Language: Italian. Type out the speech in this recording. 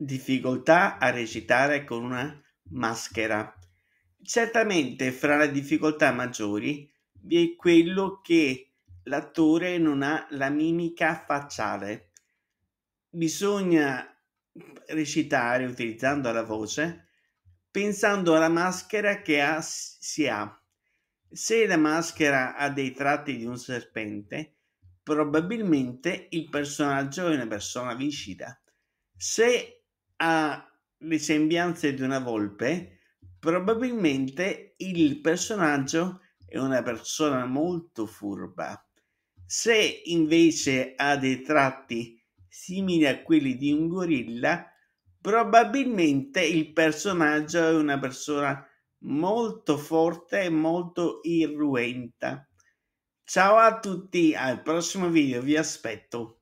difficoltà a recitare con una maschera. Certamente fra le difficoltà maggiori vi è quello che l'attore non ha la mimica facciale. Bisogna recitare utilizzando la voce pensando alla maschera che ha, si ha. Se la maschera ha dei tratti di un serpente, probabilmente il personaggio è una persona vicida. Se ha le sembianze di una volpe, probabilmente il personaggio è una persona molto furba. Se invece ha dei tratti simili a quelli di un gorilla, probabilmente il personaggio è una persona molto forte e molto irruenta. Ciao a tutti, al prossimo video vi aspetto.